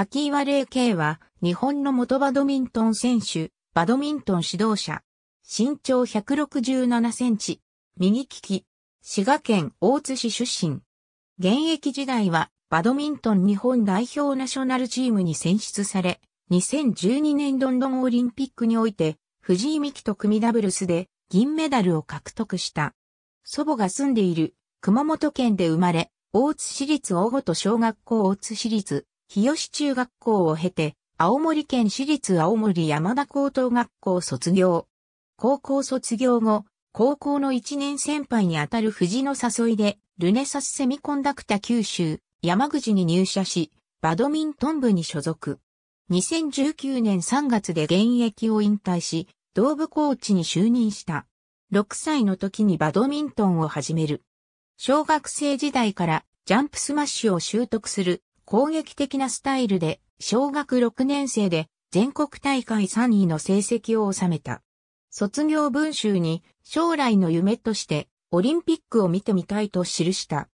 柿岩霊慶は、日本の元バドミントン選手、バドミントン指導者。身長167センチ。右利き。滋賀県大津市出身。現役時代は、バドミントン日本代表ナショナルチームに選出され、2012年ロンドンオリンピックにおいて、藤井美希と組ダブルスで銀メダルを獲得した。祖母が住んでいる熊本県で生まれ、大津市立大ごと小学校大津市立日吉中学校を経て、青森県私立青森山田高等学校卒業。高校卒業後、高校の一年先輩にあたる藤の誘いで、ルネサスセミコンダクタ九州、山口に入社し、バドミントン部に所属。2019年3月で現役を引退し、同部コーチに就任した。6歳の時にバドミントンを始める。小学生時代からジャンプスマッシュを習得する攻撃的なスタイルで小学6年生で全国大会3位の成績を収めた。卒業文集に将来の夢としてオリンピックを見てみたいと記した。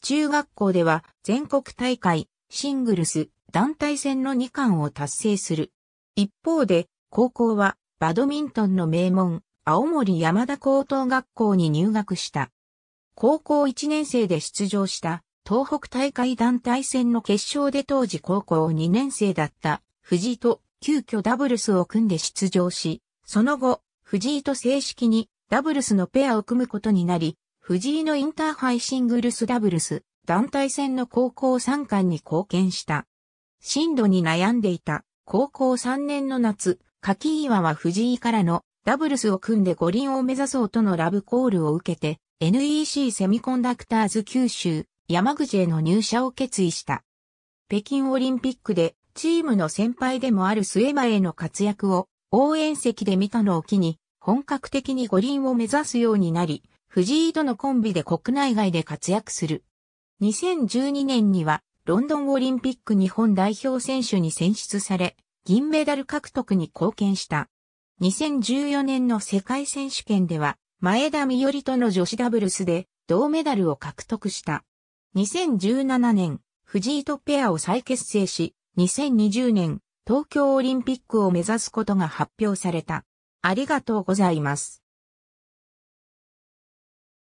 中学校では全国大会、シングルス、団体戦の2冠を達成する。一方で高校はバドミントンの名門、青森山田高等学校に入学した。高校1年生で出場した東北大会団体戦の決勝で当時高校2年生だった藤井と急遽ダブルスを組んで出場し、その後、藤井と正式にダブルスのペアを組むことになり、藤井のインターハイシングルスダブルス団体戦の高校3冠に貢献した。進路に悩んでいた高校3年の夏、柿岩は藤井からのダブルスを組んで五輪を目指そうとのラブコールを受けて、NEC セミコンダクターズ九州山口への入社を決意した。北京オリンピックでチームの先輩でもある末前の活躍を応援席で見たのを機に本格的に五輪を目指すようになり、藤井とのコンビで国内外で活躍する。2012年にはロンドンオリンピック日本代表選手に選出され、銀メダル獲得に貢献した。2014年の世界選手権では、前田美織との女子ダブルスで銅メダルを獲得した。2017年、藤井とペアを再結成し、2020年、東京オリンピックを目指すことが発表された。ありがとうございます。